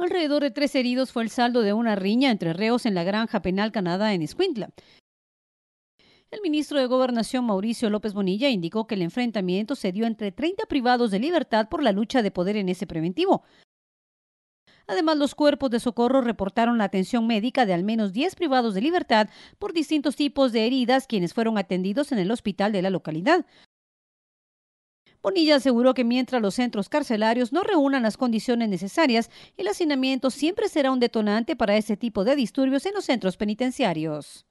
Alrededor de tres heridos fue el saldo de una riña entre reos en la granja penal Canadá en Escuintla. El ministro de Gobernación, Mauricio López Bonilla, indicó que el enfrentamiento se dio entre 30 privados de libertad por la lucha de poder en ese preventivo. Además, los cuerpos de socorro reportaron la atención médica de al menos 10 privados de libertad por distintos tipos de heridas, quienes fueron atendidos en el hospital de la localidad. Bonilla aseguró que mientras los centros carcelarios no reúnan las condiciones necesarias, el hacinamiento siempre será un detonante para este tipo de disturbios en los centros penitenciarios.